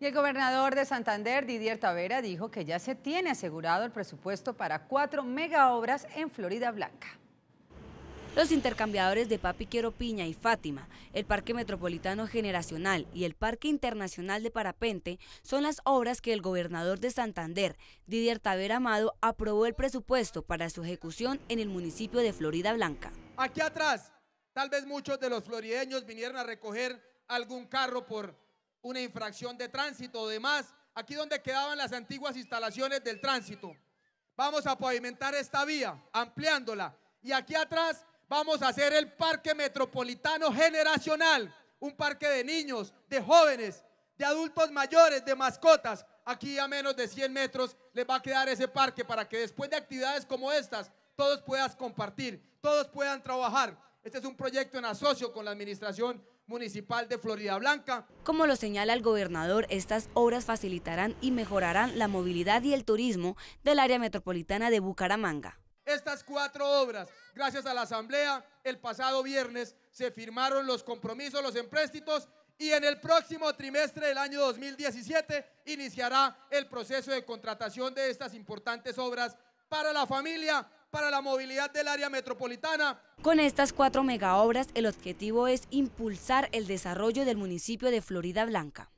Y el gobernador de Santander, Didier Tavera, dijo que ya se tiene asegurado el presupuesto para cuatro obras en Florida Blanca. Los intercambiadores de Papi Quiero Piña y Fátima, el Parque Metropolitano Generacional y el Parque Internacional de Parapente son las obras que el gobernador de Santander, Didier Tavera Amado, aprobó el presupuesto para su ejecución en el municipio de Florida Blanca. Aquí atrás, tal vez muchos de los florideños vinieron a recoger algún carro por una infracción de tránsito o demás. Aquí donde quedaban las antiguas instalaciones del tránsito. Vamos a pavimentar esta vía, ampliándola. Y aquí atrás vamos a hacer el parque metropolitano generacional, un parque de niños, de jóvenes, de adultos mayores, de mascotas. Aquí a menos de 100 metros les va a quedar ese parque para que después de actividades como estas, todos puedan compartir, todos puedan trabajar, este es un proyecto en asocio con la administración municipal de Florida Blanca. Como lo señala el gobernador, estas obras facilitarán y mejorarán la movilidad y el turismo del área metropolitana de Bucaramanga. Estas cuatro obras, gracias a la asamblea, el pasado viernes se firmaron los compromisos, los empréstitos y en el próximo trimestre del año 2017 iniciará el proceso de contratación de estas importantes obras para la familia, para la movilidad del área metropolitana. Con estas cuatro megaobras, el objetivo es impulsar el desarrollo del municipio de Florida Blanca.